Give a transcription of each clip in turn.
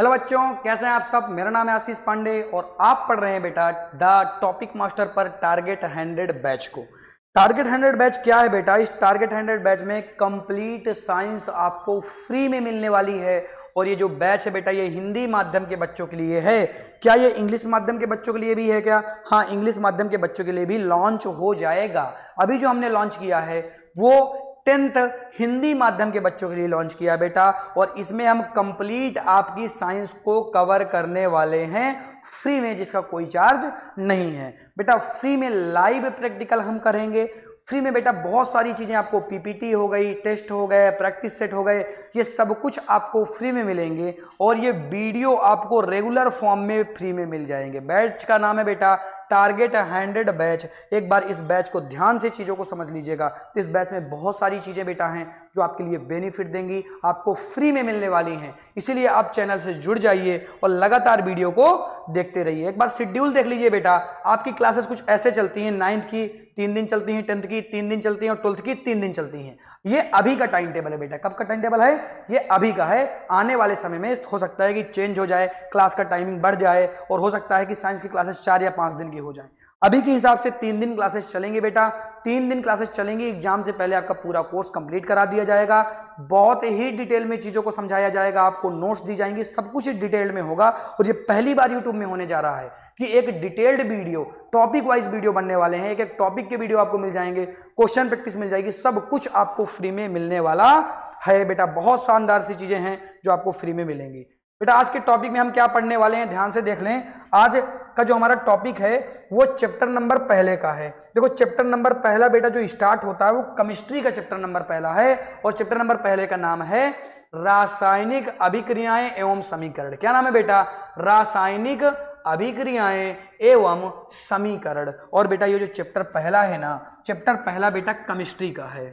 hello बच्चों कैसे हैं आप सब मेरा नाम है आशीष पांडे और आप पढ़ रहे हैं बेटा द टॉपिक मास्टर पर टारगेट हंड्रेड बैच को टारगेट हंड्रेड बैच क्या है बेटा इस टारगेट हंड्रेड बैच में कंप्लीट साइंस आपको फ्री में मिलने वाली है और ये जो बैच है बेटा ये हिंदी माध्यम के बच्चों के लिए है क्या ये इंग्लिश माध्यम के बच्चों के लिए भी है क्या हाँ इंग्लिश माध्यम के बच्चों के लिए भी लॉन्च हो जाएगा अभी जो हमने लॉन्च किया है वो टेंथ हिंदी माध्यम के बच्चों के लिए लॉन्च किया बेटा और इसमें हम कंप्लीट आपकी साइंस को कवर करने वाले हैं फ्री में जिसका कोई चार्ज नहीं है बेटा फ्री में लाइव प्रैक्टिकल हम करेंगे फ्री में बेटा बहुत सारी चीज़ें आपको पीपीटी हो गई टेस्ट हो गए प्रैक्टिस सेट हो गए ये सब कुछ आपको फ्री में मिलेंगे और ये वीडियो आपको रेगुलर फॉर्म में फ्री में मिल जाएंगे बैच का नाम है बेटा टारगेट हैंडेड बैच एक बार इस बैच को ध्यान से चीज़ों को समझ लीजिएगा इस बैच में बहुत सारी चीज़ें बेटा हैं जो आपके लिए बेनिफिट देंगी आपको फ्री में मिलने वाली हैं इसीलिए आप चैनल से जुड़ जाइए और लगातार वीडियो को देखते रहिए एक बार शेड्यूल देख लीजिए बेटा आपकी क्लासेस कुछ ऐसे चलती हैं नाइन्थ की तीन दिन चलती हैं टेंथ की तीन दिन चलती हैं और ट्वेल्थ की तीन दिन चलती हैं ये अभी का टाइम टेबल है बेटा कब का टाइम टेबल है ये अभी का है आने वाले समय में हो सकता है कि चेंज हो जाए क्लास का टाइमिंग बढ़ जाए और हो सकता है कि साइंस की क्लासेस चार या पाँच दिन की हो जाए अभी के हिसाब से तीन दिन क्लासेस चलेंगे बेटा तीन दिन क्लासेस चलेंगी एग्जाम से पहले आपका पूरा कोर्स कंप्लीट करा दिया जाएगा बहुत ही डिटेल में चीज़ों को समझाया जाएगा आपको नोट्स दी जाएंगी सब कुछ डिटेल में होगा और ये पहली बार यूट्यूब में होने जा रहा है कि एक detailed video topic wise video बनने वाले हैं एक एक टॉपिक के वीडियो आपको मिल जाएंगे क्वेश्चन प्रैक्टिस मिल जाएगी सब कुछ आपको फ्री में मिलने वाला है बेटा बहुत शानदार सी चीज़ें हैं जो आपको फ्री में मिलेंगी बेटा आज के टॉपिक में हम क्या पढ़ने वाले हैं ध्यान से देख लें आज का जो हमारा टॉपिक है वो चैप्टर नंबर पहले का है देखो चैप्टर नंबर पहला बेटा जो स्टार्ट होता है वो केमिस्ट्री का चैप्टर नंबर पहला है और चैप्टर नंबर पहले का नाम है रासायनिक अभिक्रियाएं एवं समीकरण क्या नाम है बेटा रासायनिक अभिक्रियाएं एवं समीकरण और बेटा ये जो चैप्टर पहला है ना चैप्टर पहला बेटा केमिस्ट्री का है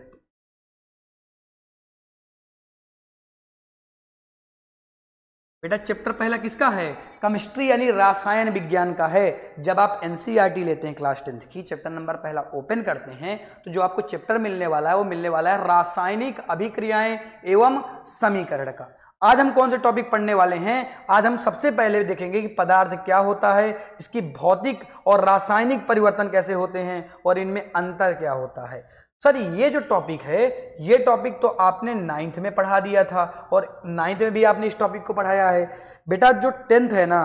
बेटा चैप्टर पहला किसका है केमिस्ट्री यानी रासायन विज्ञान का है जब आप एनसीईआरटी e लेते हैं क्लास टेंथ की चैप्टर नंबर पहला ओपन करते हैं तो जो आपको चैप्टर मिलने वाला है वो मिलने वाला है रासायनिक अभिक्रियाएं एवं समीकरण का आज हम कौन से टॉपिक पढ़ने वाले हैं आज हम सबसे पहले देखेंगे कि पदार्थ क्या होता है इसकी भौतिक और रासायनिक परिवर्तन कैसे होते हैं और इनमें अंतर क्या होता है सर ये जो टॉपिक है ये टॉपिक तो आपने नाइन्थ में पढ़ा दिया था और नाइन्थ में भी आपने इस टॉपिक को पढ़ाया है बेटा जो टेंथ है ना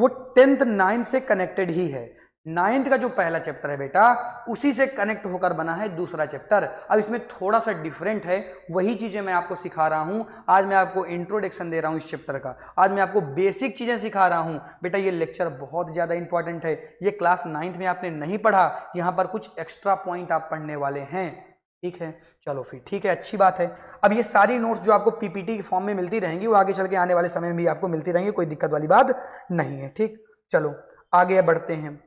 वो टेंथ नाइन्थ से कनेक्टेड ही है नाइन्थ का जो पहला चैप्टर है बेटा उसी से कनेक्ट होकर बना है दूसरा चैप्टर अब इसमें थोड़ा सा डिफरेंट है वही चीज़ें मैं आपको सिखा रहा हूँ आज मैं आपको इंट्रोडक्शन दे रहा हूँ इस चैप्टर का आज मैं आपको बेसिक चीज़ें सिखा रहा हूँ बेटा ये लेक्चर बहुत ज़्यादा इंपॉर्टेंट है ये क्लास नाइन्थ में आपने नहीं पढ़ा यहाँ पर कुछ एक्स्ट्रा पॉइंट आप पढ़ने वाले हैं ठीक है चलो फिर ठीक है अच्छी बात है अब ये सारी नोट्स जो आपको पीपीटी के फॉर्म में मिलती रहेंगी वो आगे चल के आने वाले समय में भी आपको मिलती रहेंगी कोई दिक्कत वाली बात नहीं है ठीक चलो आगे बढ़ते हैं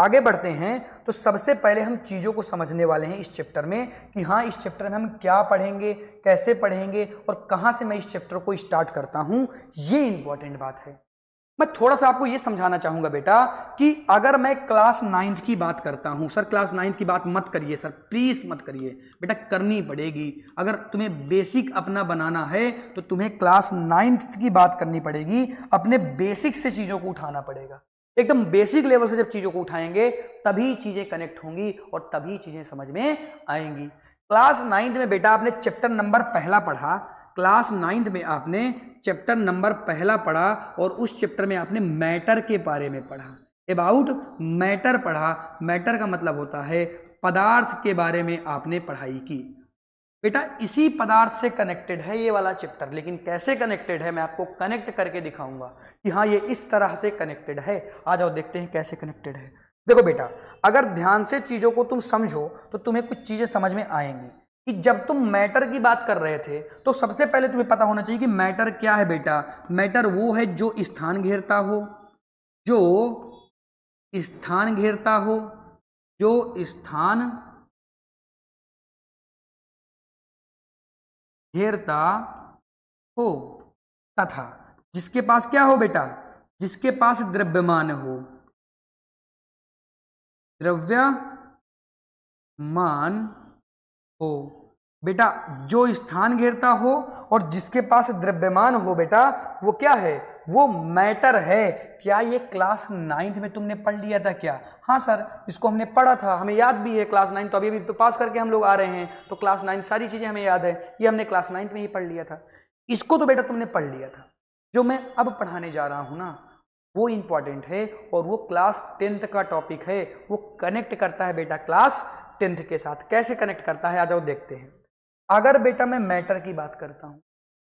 आगे बढ़ते हैं तो सबसे पहले हम चीज़ों को समझने वाले हैं इस चैप्टर में कि हाँ इस चैप्टर में हम क्या पढ़ेंगे कैसे पढ़ेंगे और कहाँ से मैं इस चैप्टर को स्टार्ट करता हूँ ये इंपॉर्टेंट बात है मैं थोड़ा सा आपको ये समझाना चाहूँगा बेटा कि अगर मैं क्लास नाइन्थ की बात करता हूँ सर क्लास नाइन्थ की बात मत करिए सर प्लीज़ मत करिए बेटा करनी पड़ेगी अगर तुम्हें बेसिक अपना बनाना है तो तुम्हें क्लास नाइन्थ की बात करनी पड़ेगी अपने बेसिक से चीज़ों को उठाना पड़ेगा एकदम बेसिक लेवल से जब चीज़ों को उठाएंगे तभी चीज़ें कनेक्ट होंगी और तभी चीज़ें समझ में आएंगी क्लास नाइन्थ में बेटा आपने चैप्टर नंबर पहला पढ़ा क्लास नाइन्थ में आपने चैप्टर नंबर पहला पढ़ा और उस चैप्टर में आपने मैटर के बारे में पढ़ा अबाउट मैटर पढ़ा मैटर का मतलब होता है पदार्थ के बारे में आपने पढ़ाई की बेटा इसी पदार्थ से कनेक्टेड है ये वाला चैप्टर लेकिन कैसे कनेक्टेड है मैं आपको कनेक्ट करके दिखाऊंगा कि हाँ ये इस तरह से कनेक्टेड है आ जाओ देखते हैं कैसे कनेक्टेड है देखो बेटा अगर ध्यान से चीज़ों को तुम समझो तो तुम्हें कुछ चीज़ें समझ में आएंगी कि जब तुम मैटर की बात कर रहे थे तो सबसे पहले तुम्हें पता होना चाहिए कि मैटर क्या है बेटा मैटर वो है जो स्थान घेरता हो जो स्थान घेरता हो जो स्थान घेरता हो तथा जिसके पास क्या हो बेटा जिसके पास द्रव्यमान हो द्रव्य मान हो बेटा जो स्थान घेरता हो और जिसके पास द्रव्यमान हो बेटा वो क्या है वो मैटर है क्या ये क्लास नाइन्थ में तुमने पढ़ लिया था क्या हाँ सर इसको हमने पढ़ा था हमें याद भी है क्लास नाइन्थ तो अभी अभी तो पास करके हम लोग आ रहे हैं तो क्लास नाइन्थ सारी चीज़ें हमें याद है ये हमने क्लास नाइन्थ में ही पढ़ लिया था इसको तो बेटा तुमने पढ़ लिया था जो मैं अब पढ़ाने जा रहा हूँ ना वो इम्पॉर्टेंट है और वो क्लास टेंथ का टॉपिक है वो कनेक्ट करता है बेटा क्लास टेंथ के साथ कैसे कनेक्ट करता है आ जाओ देखते हैं अगर बेटा मैं मैटर की बात करता हूँ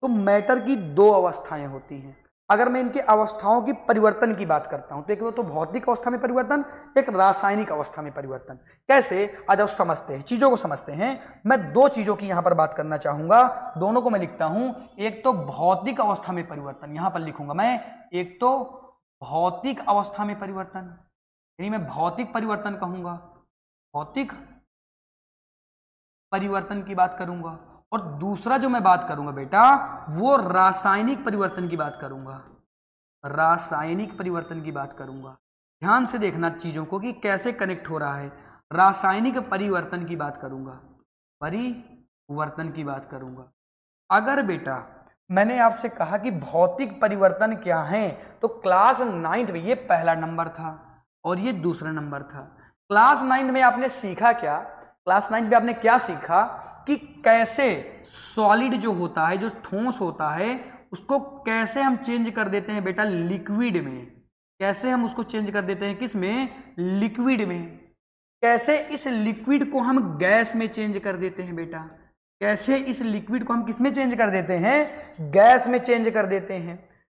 तो मैटर की दो अवस्थाएं होती हैं अगर मैं इनके अवस्थाओं की परिवर्तन की बात करता हूं तो एक वो तो, तो भौतिक अवस्था में परिवर्तन एक रासायनिक अवस्था में परिवर्तन कैसे आज आप समझते हैं चीज़ों को समझते हैं मैं दो चीज़ों की यहां पर बात करना चाहूंगा दोनों को मैं लिखता हूं एक तो भौतिक अवस्था में परिवर्तन यहां पर लिखूंगा मैं एक तो भौतिक अवस्था में परिवर्तन यानी मैं भौतिक परिवर्तन कहूंगा भौतिक परिवर्तन की बात करूंगा और दूसरा जो मैं बात करूंगा बेटा वो रासायनिक परिवर्तन की बात करूंगा रासायनिक परिवर्तन की बात करूंगा ध्यान से देखना चीज़ों को कि कैसे कनेक्ट हो रहा है रासायनिक परिवर्तन की बात करूंगा परिवर्तन की बात करूंगा अगर बेटा मैंने आपसे कहा कि भौतिक परिवर्तन क्या है तो क्लास नाइन्थ में ये पहला नंबर था और ये दूसरा नंबर था क्लास नाइन्थ में आपने सीखा क्या क्लास नाइन्थ में आपने क्या सीखा कि कैसे सॉलिड जो होता है जो ठोस होता है उसको कैसे हम चेंज कर देते हैं बेटा लिक्विड में कैसे हम उसको चेंज कर देते हैं किस में लिक्विड में कैसे इस लिक्विड को हम गैस में चेंज कर देते हैं बेटा कैसे इस लिक्विड को हम किस में चेंज कर देते हैं गैस में चेंज कर देते हैं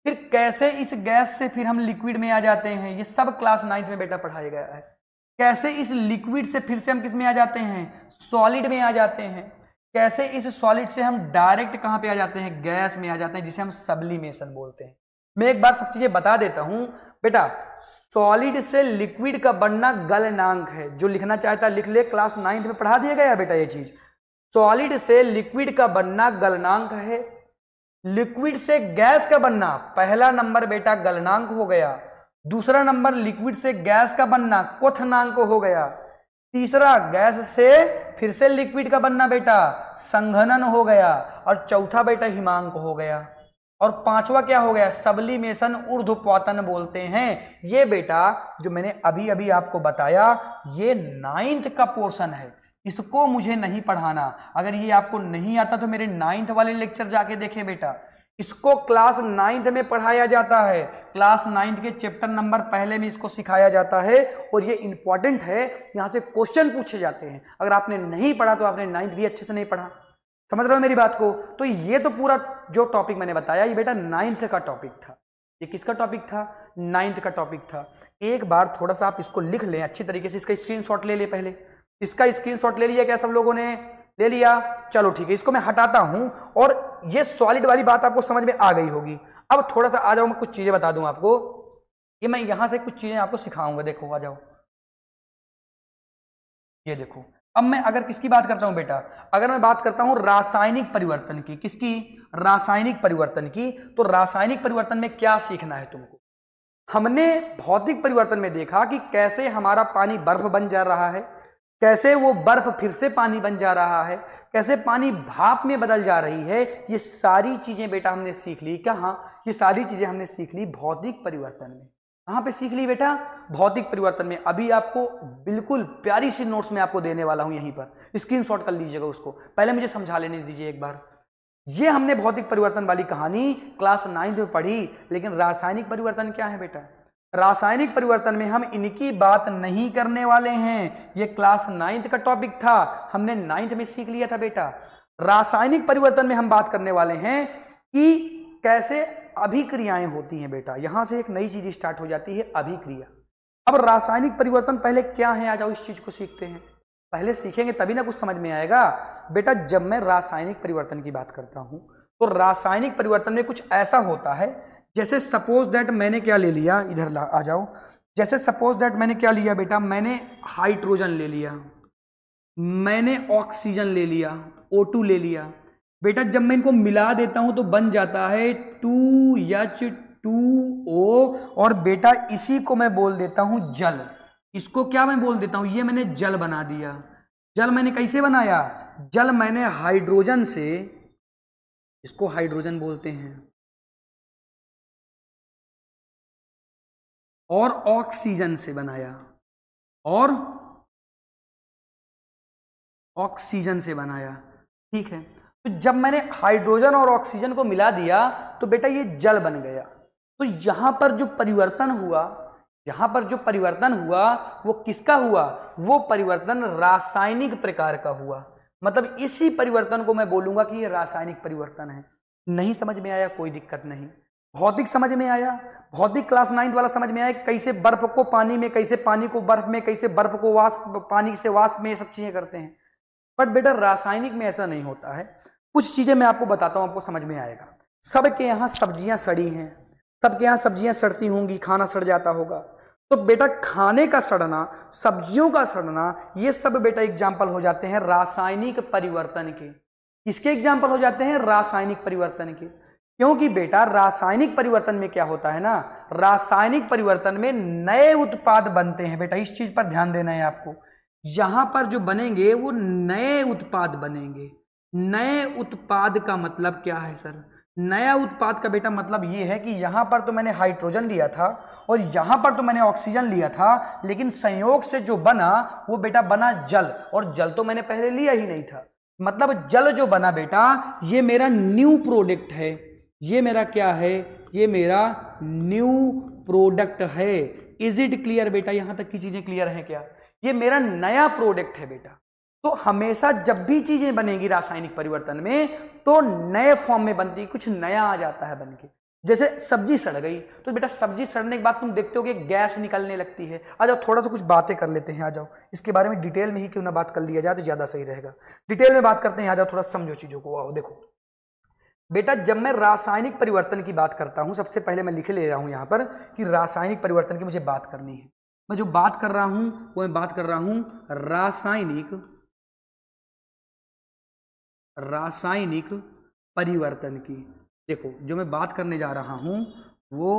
फिर कैसे इस गैस से फिर हम लिक्विड में आ जाते हैं ये सब क्लास नाइन्थ में बेटा पढ़ाया गया है कैसे इस लिक्विड से फिर से हम किस में आ जाते हैं सॉलिड में आ जाते हैं कैसे इस सॉलिड से हम डायरेक्ट कहां पे आ जाते हैं गैस में आ जाते हैं जिसे हम सबलिमेशन बोलते हैं मैं एक बार सब चीज़ें बता देता हूं बेटा सॉलिड से लिक्विड का बनना गलनांक है जो लिखना चाहता लिख ले क्लास नाइन्थ में पढ़ा दिया गया बेटा ये चीज़ सॉलिड से लिक्विड का बनना गलनांक है लिक्विड से गैस का बनना पहला नंबर बेटा गलनांक हो गया दूसरा नंबर लिक्विड से गैस का बनना क्वथनांक हो गया तीसरा गैस से फिर से लिक्विड का बनना बेटा संघनन हो गया और चौथा बेटा हिमांक हो गया और पांचवा क्या हो गया सबलिमेशन ऊर्ध्वपातन बोलते हैं ये बेटा जो मैंने अभी अभी आपको बताया ये नाइन्थ का पोर्शन है इसको मुझे नहीं पढ़ाना अगर ये आपको नहीं आता तो मेरे नाइन्थ वाले लेक्चर जाके देखें बेटा इसको क्लास नाइन्थ में पढ़ाया जाता है क्लास नाइन्थ के चैप्टर नंबर पहले में इसको सिखाया जाता है और ये इंपॉर्टेंट है यहाँ से क्वेश्चन पूछे जाते हैं अगर आपने नहीं पढ़ा तो आपने नाइन्थ भी अच्छे से नहीं पढ़ा समझ रहे हो मेरी बात को तो ये तो पूरा जो टॉपिक मैंने बताया ये बेटा नाइन्थ का टॉपिक था ये किसका टॉपिक था नाइन्थ का टॉपिक था एक बार थोड़ा सा आप इसको लिख लें अच्छी तरीके से इसका स्क्रीन ले लें पहले इसका स्क्रीन ले लिया क्या सब लोगों ने ले लिया चलो ठीक है इसको मैं हटाता हूं और ये सॉलिड वाली बात आपको समझ में आ गई होगी अब थोड़ा सा आ जाओ मैं कुछ चीज़ें बता दूं आपको ये मैं यहां से कुछ चीज़ें आपको सिखाऊंगा देखो आ जाओ ये देखो अब मैं अगर किसकी बात करता हूं बेटा अगर मैं बात करता हूं रासायनिक परिवर्तन की किसकी रासायनिक परिवर्तन की तो रासायनिक परिवर्तन में क्या सीखना है तुमको हमने भौतिक परिवर्तन में देखा कि कैसे हमारा पानी बर्फ बन जा रहा है कैसे वो बर्फ फिर से पानी बन जा रहा है कैसे पानी भाप में बदल जा रही है ये सारी चीज़ें बेटा हमने सीख ली कहाँ ये सारी चीज़ें हमने सीख ली भौतिक परिवर्तन में कहाँ पे सीख ली बेटा भौतिक परिवर्तन में अभी आपको बिल्कुल प्यारी सी नोट्स में आपको देने वाला हूं यहीं पर स्क्रीन कर लीजिएगा उसको पहले मुझे समझा लेने दीजिए एक बार ये हमने भौतिक परिवर्तन वाली कहानी क्लास नाइन्थ में पढ़ी लेकिन रासायनिक परिवर्तन क्या है बेटा रासायनिक परिवर्तन में हम इनकी बात नहीं करने वाले हैं यह क्लास नाइन्थ का टॉपिक था हमने नाइन्थ में सीख लिया था बेटा रासायनिक परिवर्तन में हम बात करने वाले हैं कि कैसे अभिक्रियाएं होती हैं बेटा यहां से एक नई चीज स्टार्ट हो जाती है अभिक्रिया अब रासायनिक परिवर्तन पहले क्या है आ जाओ इस चीज को सीखते हैं पहले सीखेंगे तभी ना कुछ समझ में आएगा बेटा जब मैं रासायनिक परिवर्तन की बात करता हूं तो रासायनिक परिवर्तन में कुछ ऐसा होता है जैसे सपोज दैट मैंने क्या ले लिया इधर आ जाओ जैसे सपोज दैट मैंने क्या लिया बेटा मैंने हाइड्रोजन ले लिया मैंने ऑक्सीजन ले लिया O2 ले लिया बेटा जब मैं इनको मिला देता हूं तो बन जाता है टू एच टू ओ और बेटा इसी को मैं बोल देता हूं जल इसको क्या मैं बोल देता हूं ये मैंने जल बना दिया जल मैंने कैसे बनाया जल मैंने हाइड्रोजन से इसको हाइड्रोजन बोलते हैं और ऑक्सीजन से बनाया और ऑक्सीजन से बनाया ठीक है तो जब मैंने हाइड्रोजन और ऑक्सीजन को मिला दिया तो बेटा ये जल बन गया तो यहां पर जो परिवर्तन हुआ यहां पर जो परिवर्तन हुआ वो किसका हुआ वो परिवर्तन रासायनिक प्रकार का हुआ मतलब इसी परिवर्तन को मैं बोलूंगा कि ये रासायनिक परिवर्तन है नहीं समझ में आया कोई दिक्कत नहीं भौतिक समझ में आया भौतिक क्लास नाइन्थ वाला समझ में आया कैसे बर्फ को पानी में कैसे पानी को बर्फ में कैसे बर्फ को वाष्प पानी से वाष्प में ये सब चीज़ें करते हैं बट बेटा रासायनिक में ऐसा नहीं होता है कुछ चीज़ें मैं आपको बताता हूँ आपको समझ में आएगा सबके यहाँ सब्जियां सड़ी हैं सबके यहाँ सब्जियां सड़ती होंगी खाना सड़ जाता होगा तो बेटा खाने का सड़ना सब्जियों का सड़ना ये सब बेटा एग्जाम्पल हो जाते हैं रासायनिक परिवर्तन के इसके एग्जाम्पल हो जाते हैं रासायनिक परिवर्तन के क्योंकि बेटा रासायनिक परिवर्तन में क्या होता है ना रासायनिक परिवर्तन में नए उत्पाद बनते हैं बेटा इस चीज पर ध्यान देना है आपको यहां पर जो बनेंगे वो नए उत्पाद बनेंगे नए उत्पाद का मतलब क्या है सर नया उत्पाद का बेटा मतलब ये है कि यहां पर तो मैंने हाइड्रोजन लिया था और यहां पर तो मैंने ऑक्सीजन लिया था लेकिन संयोग से जो बना वो बेटा बना जल और जल तो मैंने पहले लिया ही नहीं था मतलब जल जो बना बेटा ये मेरा न्यू प्रोडक्ट है ये मेरा क्या है ये मेरा न्यू प्रोडक्ट है इज इट क्लियर बेटा यहां तक की चीजें क्लियर हैं क्या ये मेरा नया प्रोडक्ट है बेटा तो हमेशा जब भी चीजें बनेगी रासायनिक परिवर्तन में तो नए फॉर्म में बनती कुछ नया आ जाता है बनके जैसे सब्जी सड़ गई तो बेटा सब्जी सड़ने के बाद तुम देखते हो कि गैस निकलने लगती है आ जाओ थोड़ा सा कुछ बातें कर लेते हैं आ जाओ इसके बारे में डिटेल में ही क्यों ना बात कर लिया जाए तो ज़्यादा सही रहेगा डिटेल में बात करते हैं आ जाओ थोड़ा समझो चीज़ों को आओ देखो बेटा जब मैं रासायनिक परिवर्तन की बात करता हूँ सबसे पहले मैं लिख ले रहा हूँ यहाँ पर कि रासायनिक परिवर्तन की मुझे बात करनी है मैं जो बात कर रहा हूँ वो मैं बात कर रहा हूँ रासायनिक रासायनिक परिवर्तन की देखो जो मैं बात करने जा रहा हूँ वो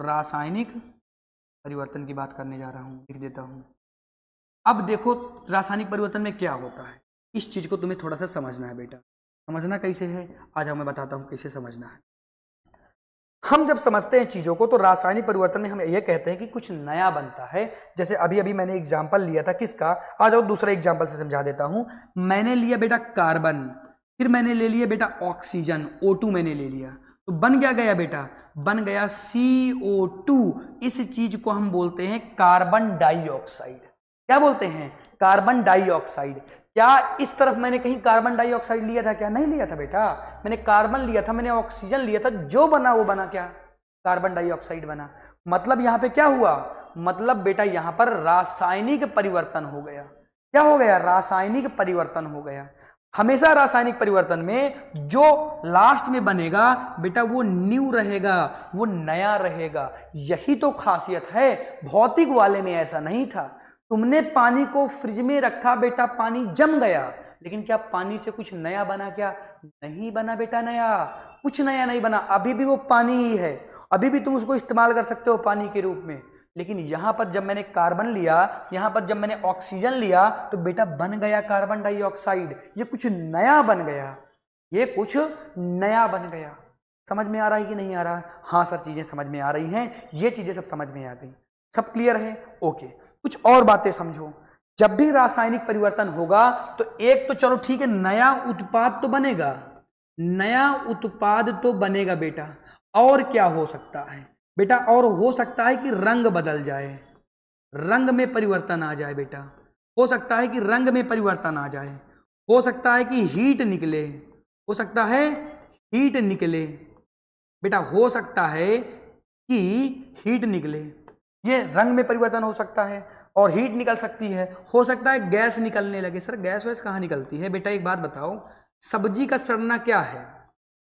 रासायनिक परिवर्तन की बात करने जा रहा हूँ लिख देता हूँ अब देखो रासायनिक परिवर्तन में क्या होता है इस चीज़ को तुम्हें थोड़ा सा समझना है बेटा समझना कैसे है आज हमें बताता हूँ कैसे समझना है हम जब समझते हैं चीज़ों को तो रासायनिक परिवर्तन में हम ये कहते हैं कि कुछ नया बनता है जैसे अभी अभी मैंने एग्जाम्पल लिया था किसका आज और दूसरा एग्जाम्पल से समझा देता हूँ मैंने लिया बेटा कार्बन फिर मैंने ले लिया बेटा ऑक्सीजन ओ मैंने ले लिया तो बन क्या गया बेटा बन गया सी इस चीज़ को हम बोलते हैं कार्बन डाइऑक्साइड क्या बोलते हैं कार्बन डाइऑक्साइड क्या इस तरफ मैंने कहीं कार्बन डाइऑक्साइड लिया था क्या नहीं लिया था बेटा मैंने कार्बन लिया था मैंने ऑक्सीजन लिया था जो बना वो बना क्या कार्बन डाइऑक्साइड बना मतलब यहां पे क्या हुआ मतलब बेटा यहां पर रासायनिक परिवर्तन हो गया क्या हो गया रासायनिक परिवर्तन हो गया हमेशा रासायनिक परिवर्तन में जो लास्ट में बनेगा बेटा वो न्यू रहेगा वो नया रहेगा यही तो खासियत है भौतिक वाले में ऐसा नहीं था तुमने पानी को फ्रिज में रखा बेटा पानी जम गया लेकिन क्या पानी से कुछ नया बना क्या नहीं बना बेटा नया कुछ नया नहीं बना अभी भी वो पानी ही है अभी भी तुम उसको इस्तेमाल कर सकते हो पानी के रूप में लेकिन यहाँ पर जब मैंने कार्बन लिया यहाँ पर जब मैंने ऑक्सीजन लिया तो बेटा बन गया कार्बन डाइऑक्साइड ये कुछ नया बन गया ये कुछ नया बन गया समझ में आ रहा है कि नहीं आ रहा हाँ सर चीज़ें समझ में आ रही हैं ये चीज़ें सब समझ में आ गई सब क्लियर है ओके कुछ और बातें समझो जब भी रासायनिक परिवर्तन होगा तो एक तो चलो ठीक है नया उत्पाद तो बनेगा नया उत्पाद तो बनेगा बेटा और क्या हो सकता है बेटा और हो सकता है कि रंग बदल जाए रंग में परिवर्तन आ जाए बेटा हो सकता है कि रंग में परिवर्तन आ जाए हो सकता है कि हीट निकले हो सकता है हीट निकले बेटा हो सकता है कि हीट निकले ये रंग में परिवर्तन हो सकता है और हीट निकल सकती है हो सकता है गैस निकलने लगे सर गैस वैस कहाँ निकलती है बेटा एक बात बताओ सब्जी का सड़ना क्या है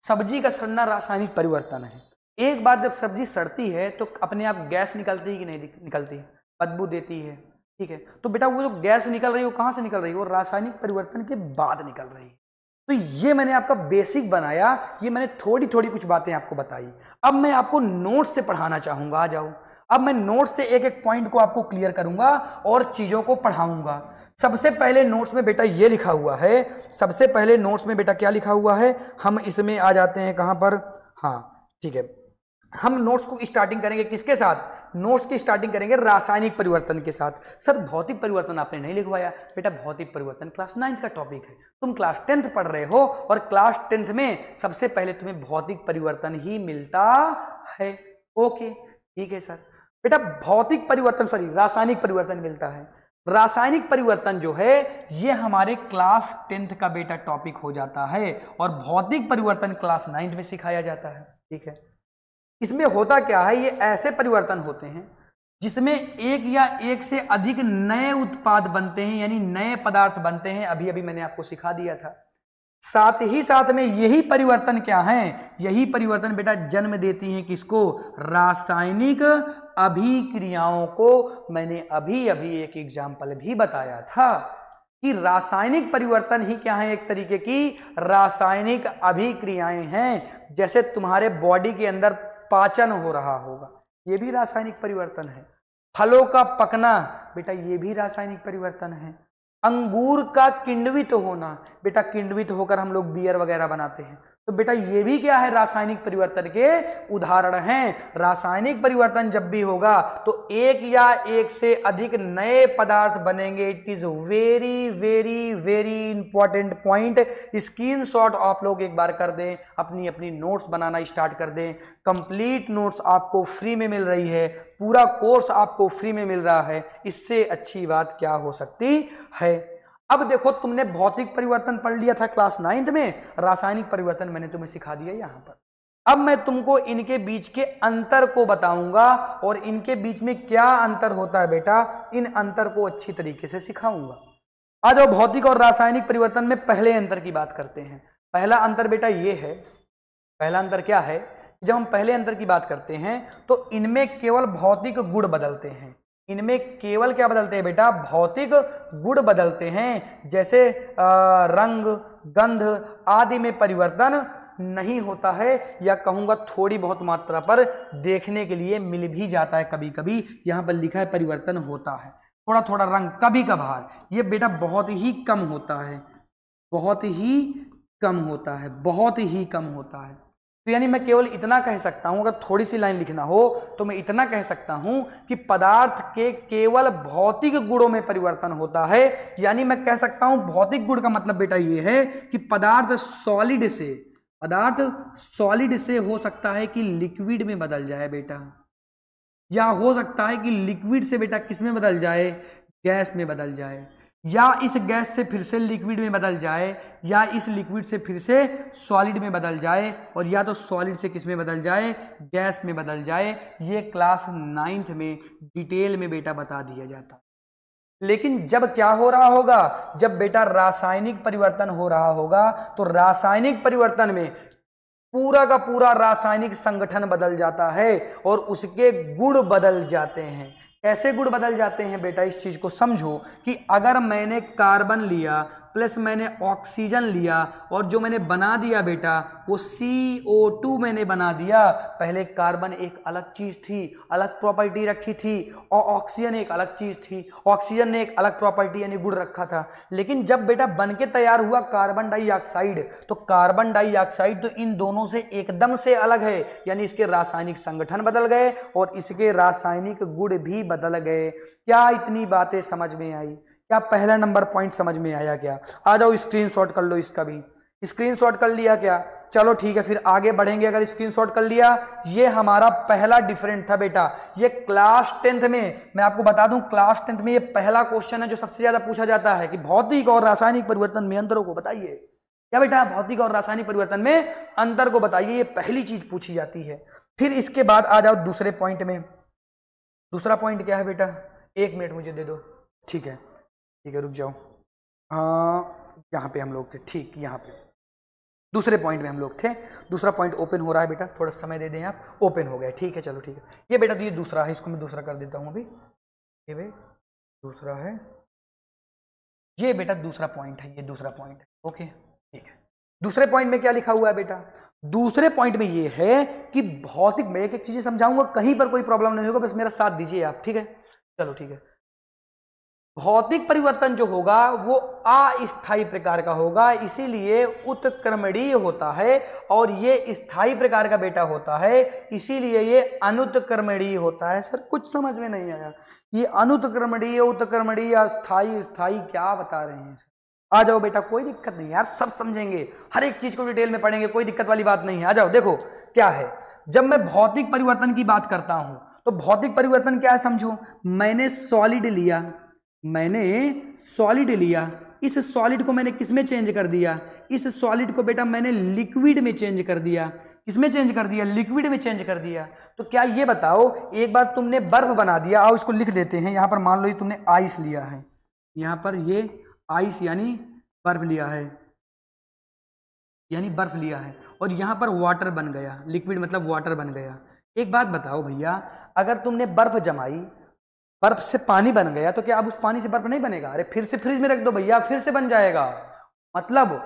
सब्जी का सड़ना रासायनिक परिवर्तन है एक बार जब सब्जी सड़ती है तो अपने आप गैस निकलती है कि नहीं निकलती बदबू देती है ठीक है तो बेटा वो जो गैस निकल रही है वो कहाँ से निकल रही है वो रासायनिक परिवर्तन के बाद निकल रही है तो ये मैंने आपका बेसिक बनाया ये मैंने थोड़ी थोड़ी कुछ बातें आपको बताई अब मैं आपको नोट से पढ़ाना चाहूँगा आ जाओ अब मैं नोट्स से एक एक पॉइंट को आपको क्लियर करूंगा और चीज़ों को पढ़ाऊंगा सबसे पहले नोट्स में बेटा ये लिखा हुआ है सबसे पहले नोट्स में बेटा क्या लिखा हुआ है हम इसमें आ जाते हैं कहां पर हाँ ठीक है हम नोट्स को स्टार्टिंग करेंगे किसके साथ नोट्स की स्टार्टिंग करेंगे रासायनिक परिवर्तन के साथ सर भौतिक परिवर्तन आपने नहीं लिखवाया बेटा भौतिक परिवर्तन क्लास नाइन्थ का टॉपिक है तुम क्लास टेंथ पढ़ रहे हो और क्लास टेंथ में सबसे पहले तुम्हें भौतिक परिवर्तन ही मिलता है ओके ठीक है सर बेटा भौतिक परिवर्तन सॉरी रासायनिक परिवर्तन मिलता है रासायनिक परिवर्तन जो है ये हमारे क्लास टेंथ का बेटा टॉपिक हो जाता है और भौतिक परिवर्तन क्लास नाइन्थ में सिखाया जाता है ठीक है इसमें होता क्या है ये ऐसे परिवर्तन होते हैं जिसमें एक या एक से अधिक नए उत्पाद बनते हैं यानी नए पदार्थ बनते हैं अभी अभी मैंने आपको सिखा दिया था साथ ही साथ में यही परिवर्तन क्या है यही परिवर्तन बेटा जन्म देती है किसको रासायनिक अभिक्रियाओं को मैंने अभी अभी एक एग्जाम्पल भी बताया था कि रासायनिक परिवर्तन ही क्या है एक तरीके की रासायनिक अभिक्रियाएं हैं जैसे तुम्हारे बॉडी के अंदर पाचन हो रहा होगा ये भी रासायनिक परिवर्तन है फलों का पकना बेटा ये भी रासायनिक परिवर्तन है अंगूर का किण्वित होना बेटा किण्वित होकर हम लोग बियर वगैरह बनाते हैं तो बेटा ये भी क्या है रासायनिक परिवर्तन के उदाहरण हैं रासायनिक परिवर्तन जब भी होगा तो एक या एक से अधिक नए पदार्थ बनेंगे it is very very very important point screenshot आप लोग एक बार कर दें अपनी अपनी नोट्स बनाना स्टार्ट कर दें कंप्लीट नोट्स आपको फ्री में मिल रही है पूरा कोर्स आपको फ्री में मिल रहा है इससे अच्छी बात क्या हो सकती है अब देखो तुमने भौतिक परिवर्तन पढ़ लिया था क्लास नाइन्थ में रासायनिक परिवर्तन मैंने तुम्हें सिखा दिया यहां पर अब मैं तुमको इनके बीच के अंतर को बताऊंगा और इनके बीच में क्या अंतर होता है बेटा इन अंतर को अच्छी तरीके से सिखाऊंगा आज वो भौतिक और रासायनिक परिवर्तन में पहले अंतर की बात करते हैं पहला अंतर बेटा ये है पहला अंतर क्या है जब हम पहले अंतर की बात करते हैं तो इनमें केवल भौतिक गुण बदलते हैं इनमें केवल क्या बदलते हैं बेटा भौतिक गुण बदलते हैं जैसे रंग गंध आदि में परिवर्तन नहीं होता है या कहूँगा थोड़ी बहुत मात्रा पर देखने के लिए मिल भी जाता है कभी कभी यहाँ पर लिखा है परिवर्तन होता है थोड़ा थोड़ा रंग कभी कभार ये बेटा बहुत ही कम होता है बहुत ही कम होता है बहुत ही कम होता है तो यानी मैं केवल इतना कह सकता हूं अगर थोड़ी सी लाइन लिखना हो तो मैं इतना कह सकता हूं कि पदार्थ के केवल भौतिक गुणों में परिवर्तन होता है यानी मैं कह सकता हूं भौतिक गुण का मतलब बेटा ये है कि पदार्थ सॉलिड से पदार्थ सॉलिड से हो सकता है कि लिक्विड में बदल जाए बेटा या हो सकता है कि लिक्विड से बेटा किस में बदल जाए गैस में बदल जाए या इस गैस से फिर से लिक्विड में बदल जाए या इस लिक्विड से फिर से सॉलिड में बदल जाए और या तो सॉलिड से किस में बदल जाए गैस में बदल जाए ये क्लास नाइन्थ में डिटेल में बेटा बता दिया जाता लेकिन जब क्या हो रहा होगा जब बेटा रासायनिक परिवर्तन हो रहा होगा तो रासायनिक परिवर्तन में पूरा का पूरा रासायनिक संगठन बदल जाता है और उसके गुण बदल जाते हैं कैसे गुण बदल जाते हैं बेटा इस चीज़ को समझो कि अगर मैंने कार्बन लिया प्लस मैंने ऑक्सीजन लिया और जो मैंने बना दिया बेटा वो सी ओ टू मैंने बना दिया पहले कार्बन एक अलग चीज़ थी अलग प्रॉपर्टी रखी थी और ऑक्सीजन एक अलग चीज़ थी ऑक्सीजन ने एक अलग प्रॉपर्टी यानी गुड़ रखा था लेकिन जब बेटा बन के तैयार हुआ कार्बन डाइऑक्साइड तो कार्बन डाइऑक्साइड तो इन दोनों से एकदम से अलग है यानी इसके रासायनिक संगठन बदल गए और इसके रासायनिक गुड़ भी बदल गए क्या इतनी बातें समझ में आई क्या पहला नंबर पॉइंट समझ में आया क्या आ जाओ शॉट कर लो इसका भी शॉट कर लिया क्या चलो ठीक है फिर आगे बढ़ेंगे अगर स्क्रीनशॉट कर लिया ये हमारा पहला डिफरेंट था बेटा ये क्लास टेंथ में मैं आपको बता दूं क्लास टेंथ में ये पहला क्वेश्चन है जो सबसे ज्यादा पूछा जाता है कि भौतिक और रासायनिक परिवर्तन में अंतरों को बताइए क्या बेटा भौतिक और रासायनिक परिवर्तन में अंतर को बताइए ये पहली चीज पूछी जाती है फिर इसके बाद आ जाओ दूसरे पॉइंट में दूसरा पॉइंट क्या है बेटा एक मिनट मुझे दे दो ठीक है ठीक है रुक जाओ हाँ, यहाँ पे हम लोग थे ठीक यहाँ पे दूसरे पॉइंट में हम लोग थे दूसरा पॉइंट ओपन हो रहा है बेटा थोड़ा समय दे दें आप ओपन हो गया ठीक है चलो ठीक है ये बेटा तो ये दूसरा है इसको मैं दूसरा कर देता हूँ अभी ये भाई दूसरा है ये बेटा दूसरा पॉइंट है ये दूसरा पॉइंट है ओके ठीक है दूसरे पॉइंट में क्या लिखा हुआ है बेटा दूसरे पॉइंट में ये है कि भौतिक मैं एक एक चीज़ें समझाऊंगा कहीं पर कोई प्रॉब्लम नहीं होगा बस मेरा साथ दीजिए आप ठीक है चलो ठीक है भौतिक परिवर्तन जो होगा वो अस्थाई प्रकार का होगा इसीलिए उत्क्रमणीय होता है और ये स्थाई प्रकार का बेटा होता है इसीलिए ये अनुत्क्रमणीय होता है सर कुछ समझ में नहीं आया ये अनुत्क्रमणीय उत्क्रमणीय अस्थाई स्थाई क्या बता रहे हैं आ जाओ बेटा कोई दिक्कत नहीं यार सब समझेंगे हर एक चीज को डिटेल में पढ़ेंगे कोई दिक्कत वाली बात नहीं है आ जाओ देखो क्या है जब मैं भौतिक परिवर्तन की बात करता हूं तो भौतिक परिवर्तन क्या है समझो मैंने सॉलिड लिया मैंने सॉलिड लिया इस सॉलिड को मैंने किस में चेंज कर दिया इस सॉलिड को बेटा मैंने लिक्विड में चेंज कर दिया किसमें चेंज कर दिया लिक्विड में चेंज कर दिया तो क्या ये बताओ एक बार तुमने बर्फ बना दिया आओ इसको लिख देते हैं यहाँ पर मान लो ये तुमने आइस लिया है यहाँ पर ये आइस यानी बर्फ लिया है यानी बर्फ लिया है और यहाँ पर वाटर बन गया लिक्विड मतलब वाटर बन गया एक बात बताओ भैया अगर तुमने बर्फ जमाई बर्फ से पानी बन गया तो क्या अब उस पानी से बर्फ नहीं बनेगा अरे फिर से फ्रिज में रख दो भैया फिर से बन जाएगा मतलब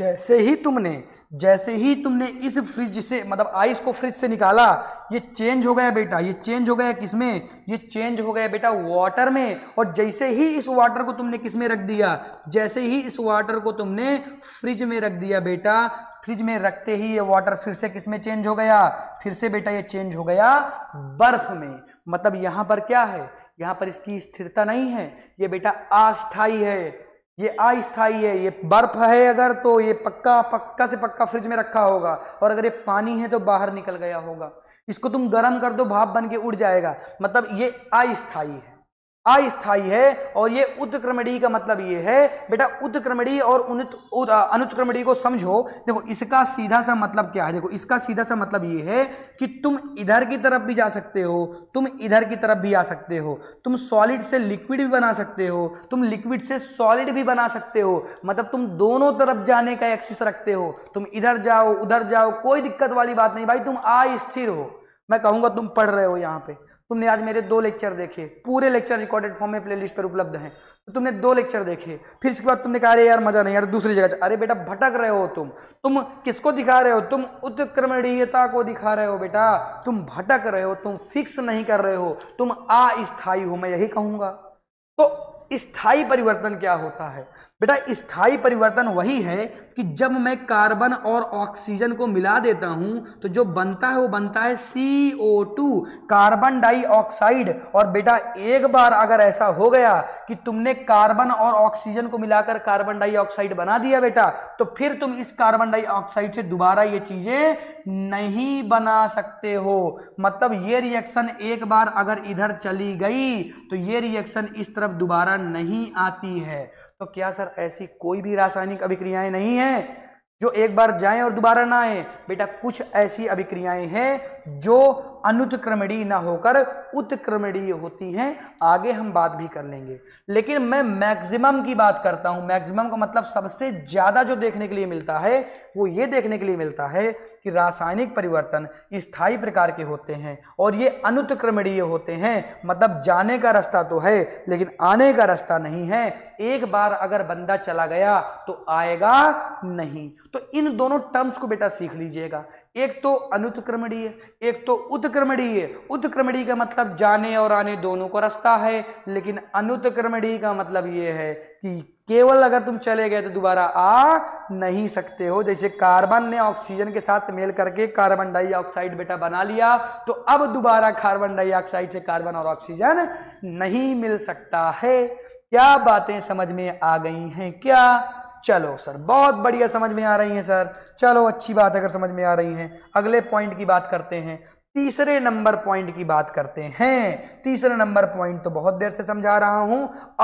जैसे ही तुमने जैसे ही तुमने इस फ्रिज से मतलब आइस को फ्रिज से निकाला ये चेंज हो गया बेटा ये चेंज हो गया किसमें ये चेंज हो गया बेटा वाटर में और जैसे ही इस वाटर को तुमने किस में रख दिया जैसे ही इस वाटर को तुमने फ्रिज में रख दिया बेटा फ्रिज में रखते ही ये वाटर फिर से किस में चेंज हो गया फिर से बेटा ये चेंज हो गया बर्फ में मतलब यहां पर क्या है यहाँ पर इसकी स्थिरता नहीं है ये बेटा अस्थाई है ये अस्थाई है ये बर्फ है अगर तो ये पक्का पक्का से पक्का फ्रिज में रखा होगा और अगर ये पानी है तो बाहर निकल गया होगा इसको तुम गर्म कर दो भाप बन के उड़ जाएगा मतलब ये अस्थाई है अस्थाई है और ये उत्क्रमणी का मतलब ये है बेटा उत्क्रमणी और अनुत्क्रमणी को समझो देखो इसका सीधा सा मतलब क्या है देखो इसका सीधा सा मतलब ये है कि तुम इधर की तरफ भी जा सकते हो तुम इधर की तरफ भी आ सकते हो तुम सॉलिड से लिक्विड भी बना सकते हो तुम लिक्विड से सॉलिड भी बना सकते हो मतलब तुम दोनों तरफ जाने का एक्सिस रखते हो तुम इधर जाओ उधर जाओ कोई दिक्कत वाली बात नहीं भाई तुम अस्थिर हो मैं कहूँगा तुम पढ़ रहे हो यहाँ पे तुमने आज मेरे दो लेक्चर देखे पूरे लेक्चर रिकॉर्डेड फॉर्म में प्लेलिस्ट पर उपलब्ध हैं तो तुमने दो लेक्चर देखे फिर इसके बाद तुमने कहा अरे यार मज़ा नहीं यार दूसरी जगह अरे बेटा भटक रहे हो तुम तुम किसको दिखा रहे हो तुम उत्क्रमणीयता को दिखा रहे हो बेटा तुम भटक रहे हो तुम फिक्स नहीं कर रहे हो तुम अस्थायी हो मैं यही कहूंगा तो स्थाई परिवर्तन क्या होता है बेटा स्थाई परिवर्तन वही है कि जब मैं कार्बन और ऑक्सीजन को मिला देता हूं तो जो बनता है वो बनता है CO2 कार्बन डाइऑक्साइड और बेटा एक बार अगर ऐसा हो गया कि तुमने कार्बन और ऑक्सीजन को मिलाकर कार्बन डाइऑक्साइड बना दिया बेटा तो फिर तुम इस कार्बन डाइऑक्साइड से दोबारा ये चीजें नहीं बना सकते हो मतलब ये रिएक्शन एक बार अगर इधर चली गई तो ये रिएक्शन इस तरफ दोबारा अभिक्रिया नहीं आती है तो क्या सर ऐसी कोई भी रासायनिक अभिक्रियाएं नहीं है जो एक बार जाएं और दोबारा ना आए बेटा कुछ ऐसी अभिक्रियाएं हैं जो अनुत्क्रमणीय ना होकर उत्क्रमणीय होती हैं आगे हम बात भी कर लेंगे लेकिन मैं मैक्सिमम की बात करता हूं मैक्सिमम का मतलब सबसे ज़्यादा जो देखने के लिए मिलता है वो ये देखने के लिए मिलता है कि रासायनिक परिवर्तन स्थायी प्रकार के होते हैं और ये अनुत्क्रमणीय होते हैं मतलब जाने का रास्ता तो है लेकिन आने का रास्ता नहीं है एक बार अगर बंदा चला गया तो आएगा नहीं तो इन दोनों टर्म्स को बेटा सीख लीजिएगा एक तो अनुत्क्रमणीय एक तो उत्क्रमणीय उत्क्रमणीय का मतलब जाने और आने दोनों का रास्ता है लेकिन अनुत्क्रमणीय का मतलब यह है कि केवल अगर तुम चले गए तो दोबारा आ नहीं सकते हो जैसे कार्बन ने ऑक्सीजन के साथ मेल करके कार्बन डाइऑक्साइड बेटा बना लिया तो अब दोबारा कार्बन डाइऑक्साइड से कार्बन और ऑक्सीजन नहीं मिल सकता है क्या बातें समझ में आ गई हैं क्या चलो सर बहुत बढ़िया समझ में आ रही हैं सर चलो अच्छी बात अगर समझ में आ रही हैं अगले पॉइंट की बात करते हैं तीसरे नंबर पॉइंट की बात करते हैं तीसरे नंबर पॉइंट तो बहुत देर से समझा रहा हूं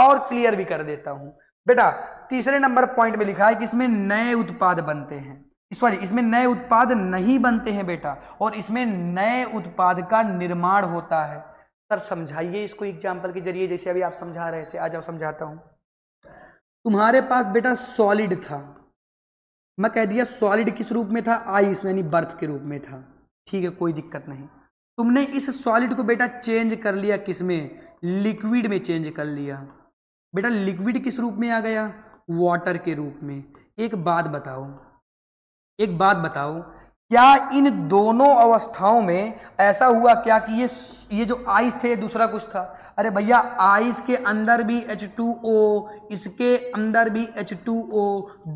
और क्लियर भी कर देता हूं बेटा तीसरे नंबर पॉइंट में लिखा है कि इसमें नए उत्पाद बनते हैं सॉरी इसमें नए उत्पाद नहीं बनते हैं बेटा और इसमें नए उत्पाद का निर्माण होता है सर समझाइए इसको एग्जाम्पल के जरिए जैसे अभी आप समझा रहे थे आज आप समझाता हूँ तुम्हारे पास बेटा सॉलिड था मैं कह दिया सॉलिड किस रूप में था आइस यानी बर्फ के रूप में था ठीक है कोई दिक्कत नहीं तुमने इस सॉलिड को बेटा चेंज कर लिया किस में लिक्विड में चेंज कर लिया बेटा लिक्विड किस रूप में आ गया वाटर के रूप में एक बात बताओ एक बात बताओ क्या इन दोनों अवस्थाओं में ऐसा हुआ क्या कि ये ये जो आइस थे दूसरा कुछ था अरे भैया आइस के अंदर भी H2O इसके अंदर भी H2O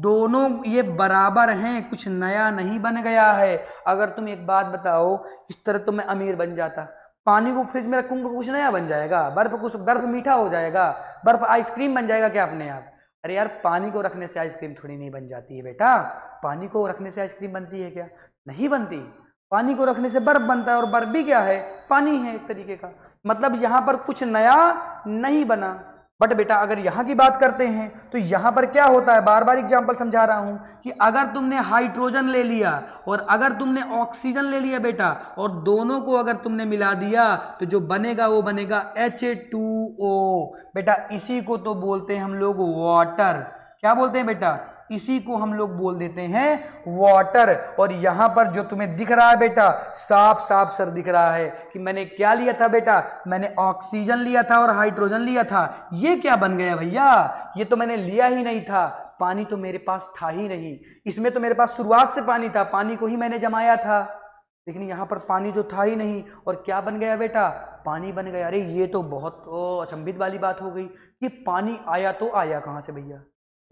दोनों ये बराबर हैं कुछ नया नहीं बन गया है अगर तुम एक बात बताओ इस तरह तो मैं अमीर बन जाता पानी को फ्रिज में रखूंगा कुछ नया बन जाएगा बर्फ कुछ बर्फ मीठा हो जाएगा बर्फ आइसक्रीम बन जाएगा क्या अपने आप अरे यार पानी को रखने से आइसक्रीम थोड़ी नहीं बन जाती है बेटा पानी को रखने से आइसक्रीम बनती है क्या नहीं बनती पानी को रखने से बर्फ बनता है और बर्फ भी क्या है पानी है एक तरीके का मतलब यहां पर कुछ नया नहीं बना बट बेटा अगर यहाँ की बात करते हैं तो यहां पर क्या होता है बार बार एग्जाम्पल समझा रहा हूँ कि अगर तुमने हाइड्रोजन ले लिया और अगर तुमने ऑक्सीजन ले लिया बेटा और दोनों को अगर तुमने मिला दिया तो जो बनेगा वो बनेगा ओ बेटा इसी को तो बोलते हैं हम लोग वाटर क्या बोलते हैं बेटा इसी को हम लोग बोल देते हैं वाटर और यहां पर जो तुम्हें दिख रहा है बेटा साफ साफ सर दिख रहा है कि मैंने क्या लिया था बेटा मैंने ऑक्सीजन लिया था और हाइड्रोजन लिया था ये क्या बन गया भैया ये तो मैंने लिया ही नहीं था पानी तो मेरे पास था ही नहीं इसमें तो मेरे पास शुरुआत से पानी था पानी को ही मैंने जमाया था लेकिन यहां पर पानी तो था ही नहीं और क्या बन गया बेटा पानी बन गया अरे ये तो बहुत अचंभित वाली बात हो गई कि पानी आया तो आया कहां से भैया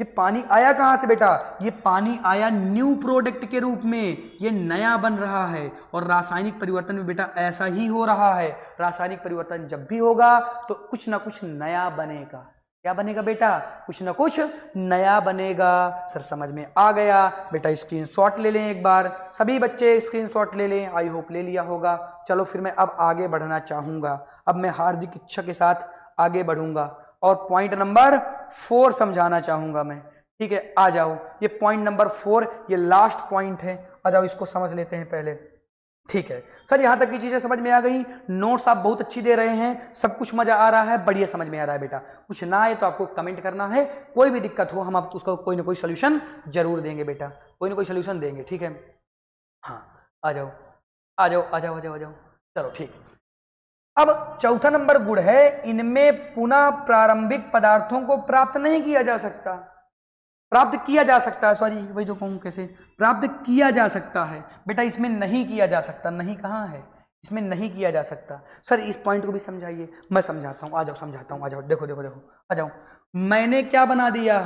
ये पानी आया कहां से बेटा ये पानी आया न्यू प्रोडक्ट के रूप में ये नया बन रहा है और रासायनिक परिवर्तन में बेटा ऐसा ही हो रहा है रासायनिक परिवर्तन जब भी होगा तो कुछ ना कुछ नया बनेगा क्या बनेगा बेटा कुछ ना कुछ नया बनेगा सर समझ में आ गया बेटा स्क्रीन शॉट ले लें एक बार सभी बच्चे स्क्रीन शॉट ले लें आई होप ले लिया होगा चलो फिर मैं अब आगे बढ़ना चाहूंगा अब मैं हार्दिक इच्छा के साथ आगे बढ़ूंगा और पॉइंट नंबर फोर समझाना चाहूंगा मैं ठीक है आ जाओ ये पॉइंट नंबर फोर ये लास्ट पॉइंट है आ जाओ इसको समझ लेते हैं पहले ठीक है सर यहां तक की चीज़ें समझ में आ गई नोट्स आप बहुत अच्छी दे रहे हैं सब कुछ मज़ा आ रहा है बढ़िया समझ में आ रहा है बेटा कुछ ना आए तो आपको कमेंट करना है कोई भी दिक्कत हो हम आपको उसका कोई ना कोई सोल्यूशन जरूर देंगे बेटा कोई ना कोई सोल्यूशन देंगे ठीक है हाँ आ जाओ आ जाओ आ जाओ आ जाओ आ जाओ चलो ठीक अब चौथा नंबर गुण है इनमें पुनः प्रारंभिक पदार्थों को प्राप्त नहीं किया जा सकता प्राप्त किया जा सकता है सॉरी वही जो कहूँ कैसे प्राप्त किया जा सकता है बेटा इसमें नहीं किया जा सकता नहीं कहाँ है इसमें नहीं किया जा सकता सर इस पॉइंट को भी समझाइए मैं समझाता हूँ आ जाओ समझाता हूँ आ जाओ देखो देखो देखो आ जाओ मैंने क्या बना दिया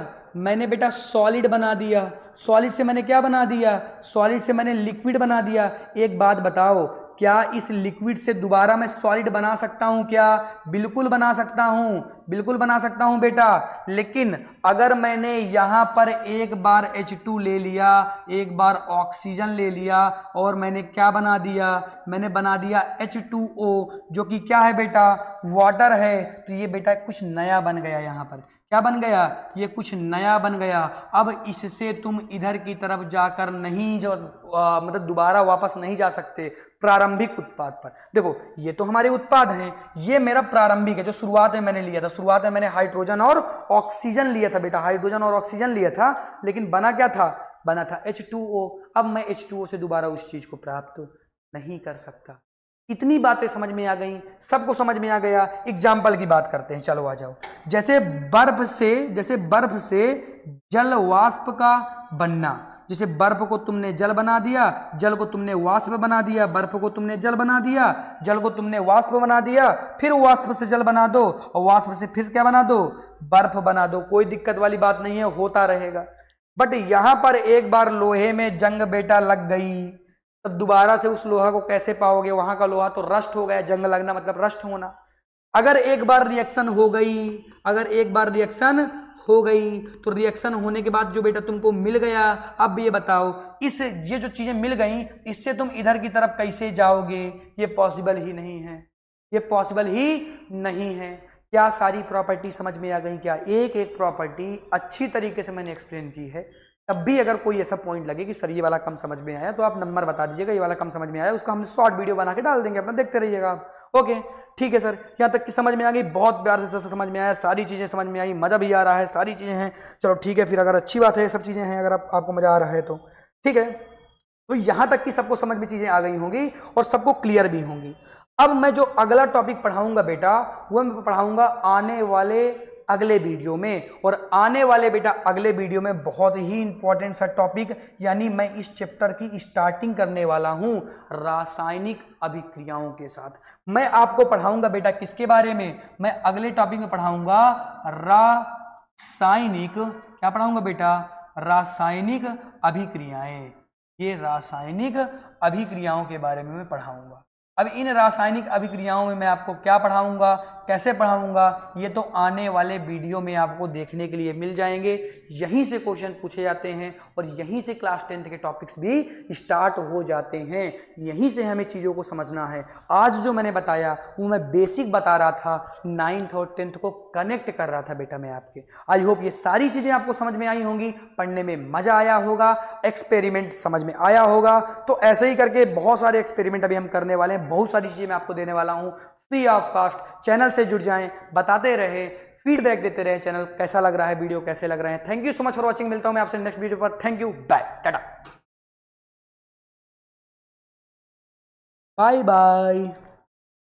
मैंने बेटा सॉलिड बना दिया सॉलिड से मैंने क्या बना दिया सॉलिड से मैंने लिक्विड बना दिया एक बात बताओ क्या इस लिक्विड से दोबारा मैं सॉलिड बना सकता हूं क्या बिल्कुल बना सकता हूं बिल्कुल बना सकता हूं बेटा लेकिन अगर मैंने यहां पर एक बार H2 ले लिया एक बार ऑक्सीजन ले लिया और मैंने क्या बना दिया मैंने बना दिया H2O जो कि क्या है बेटा वाटर है तो ये बेटा कुछ नया बन गया यहाँ पर क्या बन गया ये कुछ नया बन गया अब इससे तुम इधर की तरफ जाकर नहीं जो आ, मतलब दोबारा वापस नहीं जा सकते प्रारंभिक उत्पाद पर देखो ये तो हमारे उत्पाद हैं ये मेरा प्रारंभिक है जो शुरुआत में मैंने लिया था शुरुआत में मैंने हाइड्रोजन और ऑक्सीजन लिया था बेटा हाइड्रोजन और ऑक्सीजन लिया था लेकिन बना क्या था बना था एच अब मैं एच से दोबारा उस चीज़ को प्राप्त नहीं कर सकता इतनी बातें समझ में आ गई सबको समझ में आ गया एग्जाम्पल की बात करते हैं चलो आ जाओ जैसे बर्फ से जैसे बर्फ से जल वाष्प का बनना जैसे बर्फ को तुमने जल बना दिया जल को तुमने वाष्प बना दिया बर्फ को तुमने जल बना दिया जल को तुमने वाष्प बना दिया फिर वाष्प से जल बना दो और वाष्प से फिर क्या बना दो बर्फ बना दो कोई दिक्कत वाली बात नहीं है होता रहेगा बट यहां पर एक बार लोहे में जंग बेटा लग गई तब दोबारा से उस लोहा को कैसे पाओगे वहां का लोहा तो रस्ट हो गया जंग लगना मतलब रष्ट होना अगर एक बार रिएक्शन हो गई अगर एक बार रिएक्शन हो गई तो रिएक्शन होने के बाद जो बेटा तुमको मिल गया अब ये बताओ इस ये जो चीज़ें मिल गई इससे तुम इधर की तरफ कैसे जाओगे ये पॉसिबल ही नहीं है ये पॉसिबल ही नहीं है क्या सारी प्रॉपर्टी समझ में आ गई क्या एक एक प्रॉपर्टी अच्छी तरीके से मैंने एक्सप्लेन की है तब भी अगर कोई ऐसा पॉइंट लगे कि सर ये वाला कम समझ में आया तो आप नंबर बता दीजिएगा ये वाला कम समझ में आया उसका हम शॉर्ट वीडियो बना के डाल देंगे अपना देखते रहिएगा आप ओके ठीक है सर यहाँ तक कि समझ में आ गई बहुत प्यार से समझ में आया सारी चीज़ें समझ में आई मज़ा भी आ रहा है सारी चीज़ें हैं चलो ठीक है फिर अगर अच्छी बात है सब चीज़ें हैं अगर आप, आपको मज़ा आ रहा है तो ठीक है तो यहाँ तक कि सबको समझ में चीज़ें आ गई होंगी और सबको क्लियर भी होंगी अब मैं जो अगला टॉपिक पढ़ाऊंगा बेटा वो मैं पढ़ाऊंगा आने वाले अगले वीडियो में और आने वाले बेटा अगले वीडियो में बहुत ही इंपॉर्टेंट सा टॉपिक यानी मैं इस चैप्टर की स्टार्टिंग करने वाला हूँ रासायनिक अभिक्रियाओं के साथ मैं आपको पढ़ाऊंगा बेटा किसके बारे में मैं अगले टॉपिक में पढ़ाऊंगा रासायनिक क्या पढ़ाऊंगा बेटा रासायनिक अभिक्रियाएं ये रासायनिक अभिक्रियाओं के बारे में मैं पढ़ाऊंगा अब इन रासायनिक अभिक्रियाओं में मैं आपको क्या पढ़ाऊंगा कैसे पढ़ाऊंगा ये तो आने वाले वीडियो में आपको देखने के लिए मिल जाएंगे यहीं से क्वेश्चन पूछे जाते हैं और यहीं से क्लास टेंथ के टॉपिक्स भी स्टार्ट हो जाते हैं यहीं से हमें चीज़ों को समझना है आज जो मैंने बताया वो मैं बेसिक बता रहा था नाइन्थ और टेंथ को कनेक्ट कर रहा था बेटा मैं आपके आई होप ये सारी चीज़ें आपको समझ में आई होंगी पढ़ने में मज़ा आया होगा एक्सपेरिमेंट समझ में आया होगा तो ऐसे ही करके बहुत सारे एक्सपेरिमेंट अभी हम करने वाले हैं बहुत सारी चीज़ें मैं आपको देने वाला हूँ फ्री ऑफ कॉस्ट चैनल से जुड़ जाएं बताते रहे फीडबैक देते रहे चैनल कैसा लग रहा है वीडियो कैसे लग रहे हैं thank you so much for watching मिलता हूं मैं आपसे नेक्स्ट वीडियो पर थैंक यू बाय टाटा बाय बाय